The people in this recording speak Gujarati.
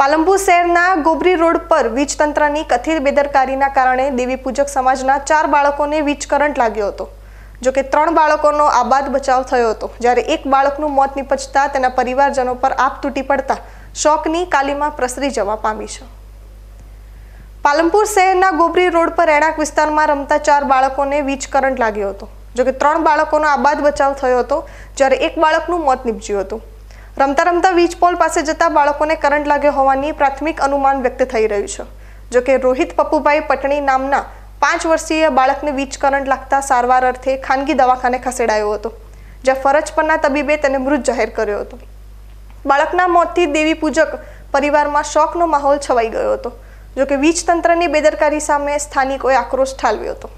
પાલંબુ શહેરના ગોબરી રોડ પર વીજ તંત્રની કથિત બેદરકારીના કારણે દેવી પૂજક સમાજના ચાર બાળકોને વીજ કરંટ લાગ્યો હતો જો કે ત્રણ બાળકોનો આબાદ બચાવ થયો હતો જ્યારે એક બાળકનું મોત નીપજતા તેના પરિવારજનો પર આપ તૂટી પડતા શોકની કાલીમાં પ્રસરી જવા પામી છે પાલમપુર શહેરના ગોબરી રોડ પર રહેણાંક વિસ્તારમાં રમતા ચાર બાળકોને વીજ કરંટ લાગ્યો હતો જો કે ત્રણ બાળકોનો આબાદ બચાવ થયો હતો જ્યારે એક બાળકનું મોત નીપજ્યું હતું રમતા રમતા વીજ પોલ પાસે જતા બાળકોને કરંટ લાગ્યો હોવાની પ્રાથમિક અનુમાન વ્યક્ત થઈ રહ્યું છે જોકે રોહિત પપ્પુભાઈ પટણી નામના પાંચ વર્ષીય બાળકને વીજ કરંટ લાગતા સારવાર અર્થે ખાનગી દવાખાને ખસેડાયો હતો જ્યાં ફરજ પરના તબીબે તેને મૃત જાહેર કર્યો હતો બાળકના મોતથી દેવી પૂજક પરિવારમાં શોકનો માહોલ છવાઈ ગયો હતો જોકે વીજ તંત્રની બેદરકારી સામે સ્થાનિકોએ આક્રોશ ઠાલવ્યો હતો